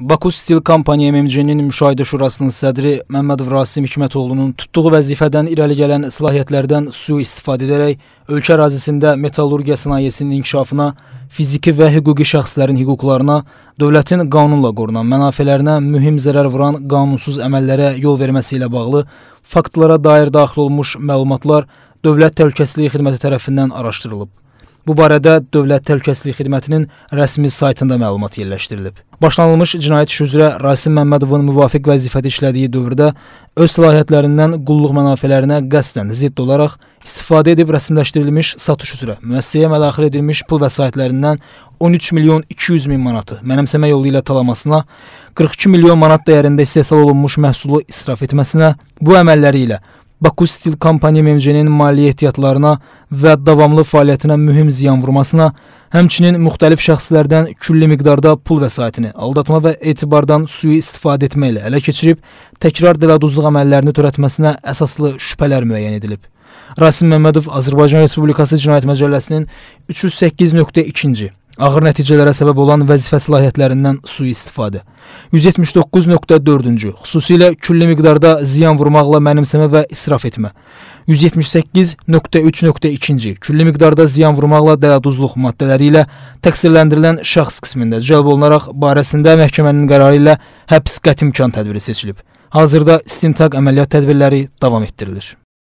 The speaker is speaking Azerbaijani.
Baku Steel Company MMC-nin müşahidə şurasının sədri Məmmədov Rasim Hikmətoğlunun tutduğu vəzifədən irəli gələn səlahiyyətlərdən su istifadə edərək ölkə ərazisində metallurgiya sənayesinin inkişafına, fiziki və hüquqi şəxslərin hüquqlarına, dövlətin qanunla qorunan mənafelərinə mühüm zərər vuran qanunsuz əməllərə yol verməsi ilə bağlı faktlara dair daxil olmuş məlumatlar Dövlət Təhlükəsizliyi Xidməti tərəfindən araşdırılıb. Bu barədə Dövlət Təhlükəsizlik Xidmətinin rəsmi saytında məlumat yerləşdirilib. Başlanılmış cinayət işi üzrə Rasim Məmmədovun müvafiq vəzifədə işlədiyi dövrdə öz səlahiyyətlərindən qulluq mənafelərinə qəsdən zidd olaraq istifadə edib rəsmiləşdirilmiş satış üzrə müəssisəyə mədaxil edilmiş pul vəsaitlərindən 13 milyon 200 min manatı mənimsəmə yolu ilə talamasına, 42 milyon manat dəyərində istehsal olunmuş məhsulu israf etməsinə, bu əməlləri ilə Baku Stil Kompaniya MMC-nin maliyyə ehtiyatlarına və davamlı fəaliyyətinə mühüm ziyan vurmasına, həmçinin müxtəlif şəxslərdən külli miqdarda pul vəsaitini aldatma və etibardan suyu istifadə etmə ilə ələ keçirib, təkrar dələduzluq əməllərini törətməsinə əsaslı şübhələr müəyyən edilib. Rasim Məmmədov Azərbaycan Respublikası Cinayət Məcəlləsinin 308.2-ci Ağır nəticələrə səbəb olan vəzifə səlahiyyətlərindən sui-istifadə. 179.4-cü. Xüsusilə külli miqdarda ziyan vurmaqla mənimsəmə və israf etmə. 178.3.2-ci. Külli miqdarda ziyan vurmaqla dayaduzluq maddələri ilə təqsirləndirilən şəxs qismində cəlb olunaraq barəsində məhkəmənin qərarı ilə həbs qətimkan tədbiri seçilib. Hazırda istintaq əməliyyat tədbirləri davam etdirilir.